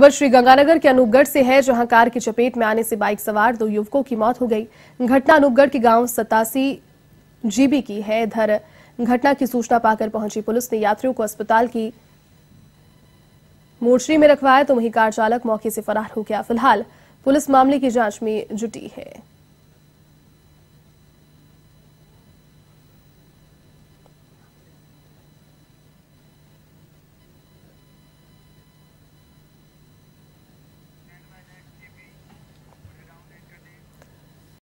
खबर श्रीगंगानगर के अनूपगढ़ से है जहां कार की चपेट में आने से बाइक सवार दो युवकों की मौत हो गई घटना अनूपगढ़ के गांव सतासी जीबी की है इधर घटना की सूचना पाकर पहुंची पुलिस ने यात्रियों को अस्पताल की मोर्चरी में रखवाया तो वहीं कार चालक मौके से फरार हो गया फिलहाल पुलिस मामले की जांच में जुटी है